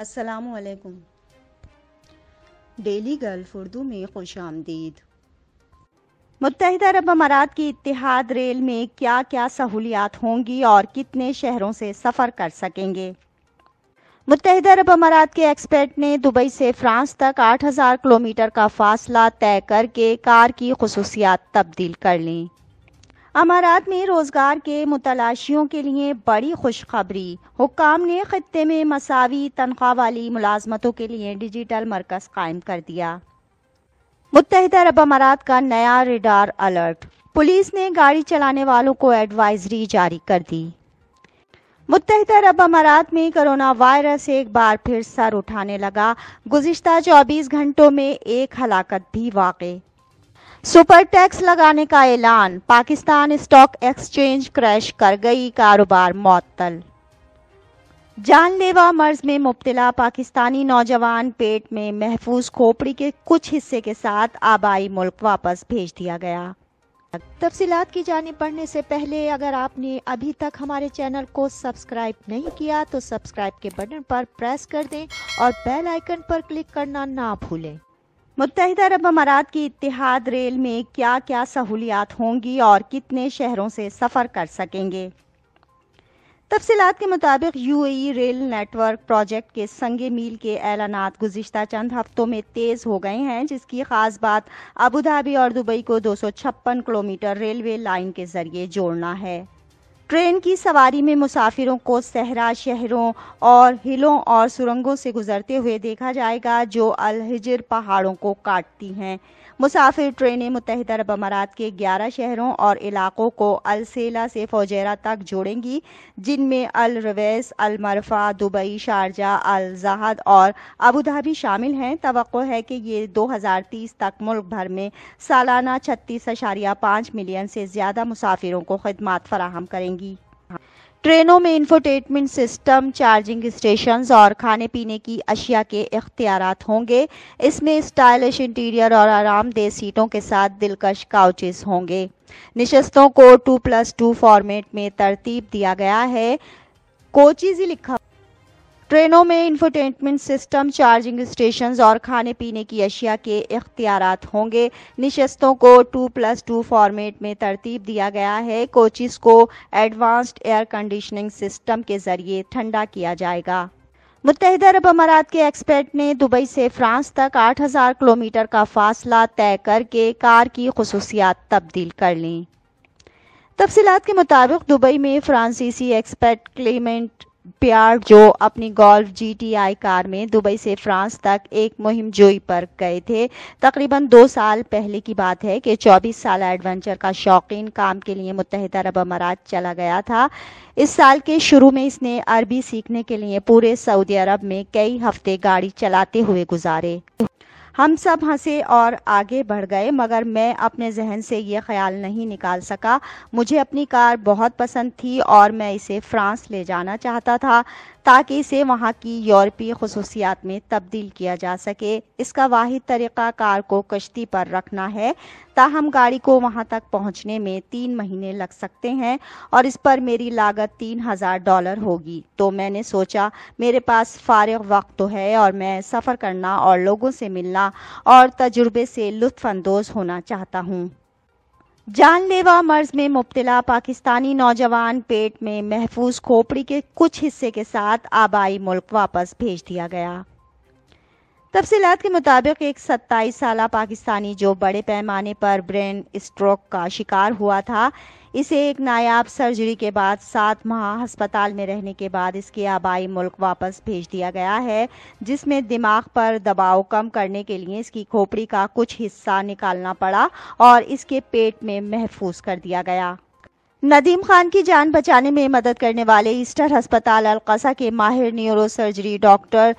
असलकुम daily gulf Urdu में खुश आमदीद मुतहद अरब अमारात की इतिहाद रेल में क्या क्या सहूलियात होंगी और कितने शहरों से सफ़र कर सकेंगे मुतहद अरब अमारात के एक्सपर्ट ने दुबई से फ्रांस तक 8000 किलोमीटर का फासला तय करके कार की खसूसियात तब्दील कर ली अमारात में रोजगार के मुतलाशियों के लिए बड़ी खुशखबरी हुकाम ने खत्े में मसावी तनख्वाह वाली मुलाजमतों के लिए डिजिटल मरकज कायम कर दिया मुतहद अरब अमारात का नया रेडार अलर्ट पुलिस ने गाड़ी चलाने वालों को एडवाइजरी जारी कर दी मुतहद अरब अमारात में कोरोना वायरस एक बार फिर सर उठाने लगा गुजशत 24 घंटों में एक हलाकत भी वाक़ सुपर टैक्स लगाने का ऐलान पाकिस्तान स्टॉक एक्सचेंज क्रैश कर गई कारोबार मअतल जानलेवा मर्ज में मुब्तला पाकिस्तानी नौजवान पेट में महफूज खोपड़ी के कुछ हिस्से के साथ आबाई मुल्क वापस भेज दिया गया तफसीलात की जानी पढ़ने से पहले अगर आपने अभी तक हमारे चैनल को सब्सक्राइब नहीं किया तो सब्सक्राइब के बटन पर प्रेस कर दें और बेल आइकन पर क्लिक करना ना भूलें मुतहद अरब अमारात की इतिहाद रेल में क्या क्या सहूलियात होंगी और कितने शहरों से सफ़र कर सकेंगे तफसीत के मुताबिक यूएई रेल नेटवर्क प्रोजेक्ट के संग मील के ऐलान गुजशत चंद हफ्तों में तेज़ हो गए हैं जिसकी खास बात अबू धाबी और दुबई को दो सौ छप्पन किलोमीटर रेलवे लाइन के जरिए जोड़ना है ट्रेन की सवारी में मुसाफिरों को सहरा शहरों और हिलों और सुरंगों से गुजरते हुए देखा जाएगा जो अलहिजर पहाड़ों को काटती हैं मुसाफिर ट्रेनें मुतहद अरब अमारात के ग्यारह शहरों और इलाकों को अलसेला से फौजेरा तक जोड़ेंगी जिनमें Al Ruwais Al Mirfa Dubai Sharjah अल जहाद और अबूधाबी शामिल हैं तो है कि ये 2030 तक मुल्क भर में सालाना छत्तीस अशारिया पाँच मिलियन से ज़्यादा मुसाफिरों को खदमात फराहम करेंगी ट्रेनों में इंफोटेनमेंट सिस्टम चार्जिंग स्टेशन और खाने पीने की अशिया के अख्तियार होंगे इसमें स्टाइलिश इंटीरियर और आरामदेह सीटों के साथ दिलकश काउचेस होंगे निशस्तों को टू प्लस टू फॉर्मेट में तरतीब दिया गया है कोचिज ही लिखा ट्रेनों में इंफोटेनमेंट सिस्टम चार्जिंग स्टेशन और खाने पीने की अशिया के इख्तियार होंगे निशस्तों को टू प्लस टू फॉर्मेट में तरतीब दिया गया है कोचिस को एडवांस्ड एयर कंडीशनिंग सिस्टम के जरिए ठंडा किया जाएगा मुतहद अरब अमारात के एक्सपर्ट ने दुबई से फ्रांस तक 8000 किलोमीटर का फासला तय करके कार की खसूसियात तब्दील कर ली तफसीत के मुताबिक दुबई में फ्रांसीसी एक्सपर्ट क्लेमेंट प्यार जो अपनी गोल्फ जीटीआई कार में दुबई से फ्रांस तक एक मुहिम जोई पर गए थे तकरीबन दो साल पहले की बात है कि 24 साल एडवेंचर का शौकीन काम के लिए मुतहद अरब अमारात चला गया था इस साल के शुरू में इसने अरबी सीखने के लिए पूरे सऊदी अरब में कई हफ्ते गाड़ी चलाते हुए गुजारे हम सब हंसे और आगे बढ़ गए मगर मैं अपने जहन से ये ख्याल नहीं निकाल सका मुझे अपनी कार बहुत पसंद थी और मैं इसे फ्रांस ले जाना चाहता था ताकि इसे वहाँ की यूरोपीय खसूसियात में तब्दील किया जा सके इसका वाहिद तरीका कार को कश्ती पर रखना है ताहम गाड़ी को वहाँ तक पहुँचने में तीन महीने लग सकते हैं और इस पर मेरी लागत तीन हज़ार डॉलर होगी तो मैंने सोचा मेरे पास फारग वक्त तो है और मैं सफ़र करना और लोगों से मिलना और तजुर्बे से लुफानंदोज़ होना चाहता हूँ जानलेवा मर्ज में मुब्तला पाकिस्तानी नौजवान पेट में महफूज खोपड़ी के कुछ हिस्से के साथ आबाई मुल्क वापस भेज दिया गया तफसीत के मुताबिक एक सत्ताईस साल पाकिस्तानी जो बड़े पैमाने पर ब्रेन स्ट्रोक का शिकार हुआ था इसे एक नायाब सर्जरी के बाद सात माह अस्पताल में रहने के बाद इसके आबाई मुल्क वापस भेज दिया गया है जिसमें दिमाग पर दबाव कम करने के लिए इसकी खोपड़ी का कुछ हिस्सा निकालना पड़ा और इसके पेट में महफूज कर दिया गया नदीम खान की जान बचाने में मदद करने वाले ईस्टर अस्पताल अलकसा के माहिर neuro surgery doctor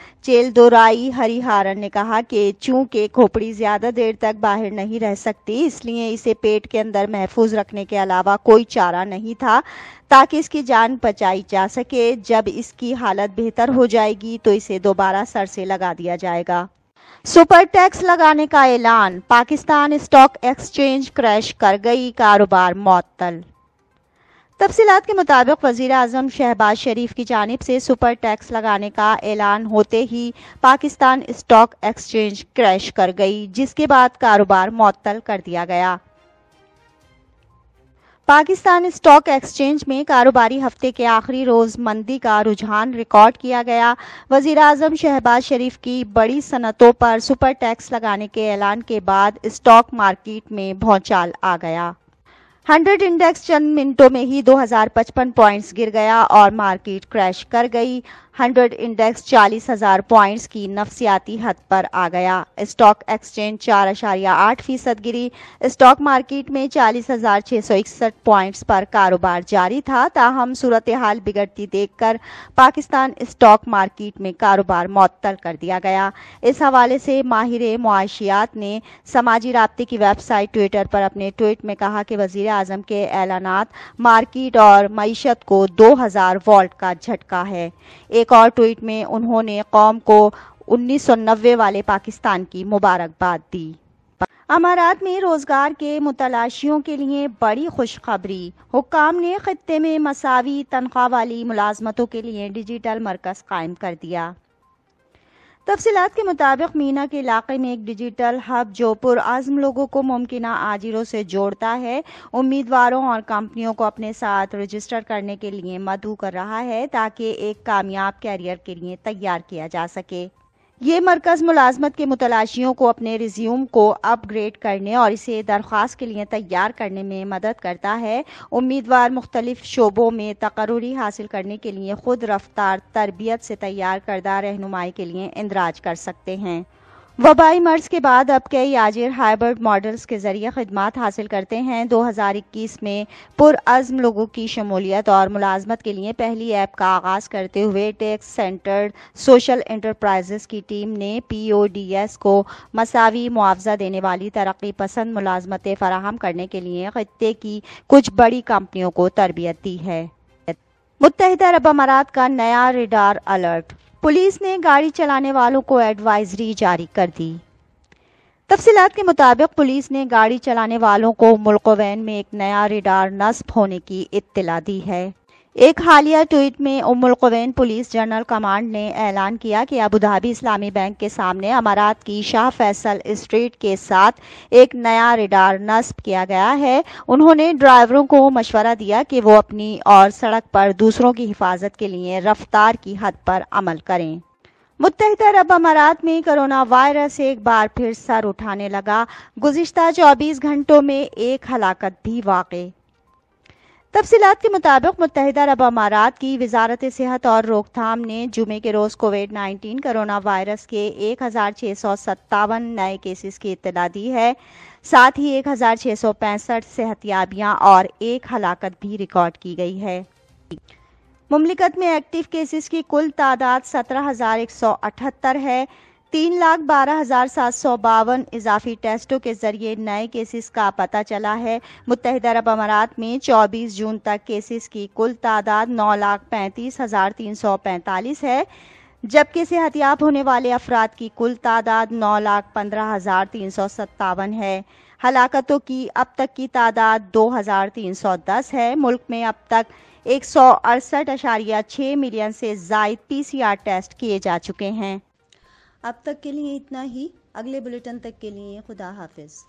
Dorai Hariharan ने कहा कि चूंकि खोपड़ी ज़्यादा देर तक बाहर नहीं रह सकती इसलिए इसे पेट के अंदर महफूज रखने के अलावा कोई चारा नहीं था ताकि इसकी जान बचाई जा सके जब इसकी हालत बेहतर हो जाएगी तो इसे दोबारा सर से लगा दिया जाएगा सुपर टैक्स लगाने का ऐलान पाकिस्तान स्टॉक एक्सचेंज क्रैश कर गई कारोबार मअतल तफसीत के मुताबिक वजीर अजम शहबाज शरीफ की जानब से सुपर टैक्स लगाने का ऐलान होते ही पाकिस्तान स्टॉक एक्सचेंज क्रैश कर गई जिसके बाद कारोबार मअतल कर दिया गया पाकिस्तान स्टॉक एक्सचेंज में कारोबारी हफ्ते के आखिरी रोज मंदी का रुझान रिकॉर्ड किया गया वजीर अजम शहबाज शरीफ की बड़ी सनतों पर सुपर टैक्स लगाने के ऐलान के बाद स्टॉक मार्केट में भौचाल आ गया 100 इंडेक्स चंद मिनटों में ही 2055 पॉइंट्स गिर गया और मार्केट क्रैश कर गई हंड्रेड इंडेक्स चालीस हजार पॉइंट्स की नफसियाती हद पर आ गया स्टॉक एक्सचेंज चार अशारिया आठ फीसद गिरी स्टॉक मार्केट में चालीस हजार छह सौ इकसठ पॉइंट पर कारोबार जारी था ताहम सूरत हाल बिगड़ती देखकर पाकिस्तान स्टॉक मार्केट में कारोबार मअतल कर दिया गया इस हवाले से माहिर मुआशियात ने समाजी रबते की वेबसाइट ट्विटर पर अपने ट्वीट में कहा कि वजीर आजम के ऐलान मार्किट और मीशत को दो हजार वॉल्ट का झटका है एक और ट्वीट में उन्होंने कौम को 1990 वाले पाकिस्तान की मुबारकबाद दी अमारात में रोजगार के मुतलाशियों के लिए बड़ी खुशखबरी हुकाम ने खत्े में मसावी तनख्वाह वाली मुलाजमतों के लिए डिजिटल मरकज कायम कर दिया तफसीत के मुताबिक मीना के इलाके में एक डिजिटल हब जो आजम लोगों को मुमकिन आजिरों से जोड़ता है उम्मीदवारों और कंपनियों को अपने साथ रजिस्टर करने के लिए मधु कर रहा है ताकि एक कामयाब कैरियर के लिए तैयार किया जा सके ये मरकज़ मुलाजमत के मुतलाशियों को अपने रिज्यूम को अपग्रेड करने और इसे दरख्वास्त के लिए तैयार करने में मदद करता है उम्मीदवार मुख्तलिफ शोबों में तकर्री हासिल करने के लिए खुद रफ्तार तरबियत से तैयार करदा रहनुमाई के लिए इंदराज कर सकते हैं वबाई मर्ज के बाद अब कई आजिर हाइब्रिड मॉडल्स के ज़रिए खदमात हासिल करते हैं दो हजार इक्कीस में पुरज़म लोगों की शमूलियत और मुलाजमत के लिए पहली ऐप का आगाज़ करते हुए टेक्स सेंटर सोशल इंटरप्राइजेस की टीम ने पी ओ डी एस को मसावी मुआवजा देने वाली तरक्की पसंद मुलाजमतें फराहम करने के लिए खत्े की कुछ बड़ी कंपनियों को तरबियत दी है मुतहद अरब अमारात का नया रिडार अलर्ट पुलिस ने गाड़ी चलाने वालों को एडवाइजरी जारी कर दी तफसीत के मुताबिक पुलिस ने गाड़ी चलाने वालों को मुल्कोवैन में एक नया रिडार नस्ब होने की इत्तला दी है एक हालिया ट्वीट में Umm al Quwain police general command ने ऐलान किया कि अबू धाबी इस्लामी बैंक के सामने अमारात की शाह फैसल स्ट्रीट के साथ एक नया रिडार नस्ब किया गया है उन्होंने ड्राइवरों को मशवरा दिया कि वो अपनी और सड़क पर दूसरों की हिफाजत के लिए रफ्तार की हद पर अमल करें मुतहद अरब अमारात में कोरोना वायरस एक बार फिर सर उठाने लगा गुजशत 24 घंटों में एक हलाकत भी वाक़ तफसीत के मुताबिक मुतहद अरब अमारात की वजारत सेहत और रोकथाम ने जुमे के रोज़ कोविड नाइन्टीन करोना वायरस के एक हज़ार छः सौ सत्तावन नए केसेस की इतला दी है साथ ही एक हज़ार छः सौ पैंसठ सेहतियाबियाँ और एक हलाकत भी रिकॉर्ड की गई है ममलिकत में एक्टिव केसेस की कुल तादाद सत्रह हज़ार एक सौ अठहत्तर है तीन लाख बारह हज़ार सात सौ बावन इजाफी टेस्टों के जरिए नए केसेस का पता चला है मुतहद अरब अमारात में चौबीस जून तक केसेस की कुल तादाद नौ लाख पैंतीस हज़ार तीन सौ पैंतालीस है जबकि सेहतियाब होने वाले अफराद की कुल तादाद नौ लाख पंद्रह हज़ार तीन सौ सत्तावन है हलाकतों की अब तक की तादाद दो हज़ार तीन सौ दस है मुल्क में अब तक एक सौ अड़सठ अशारिया छः मिलियन से जायद पी सी आर टेस्ट किए जा चुके हैं अब तक के लिए इतना ही अगले बुलेटिन तक के लिए खुदा हाफिज़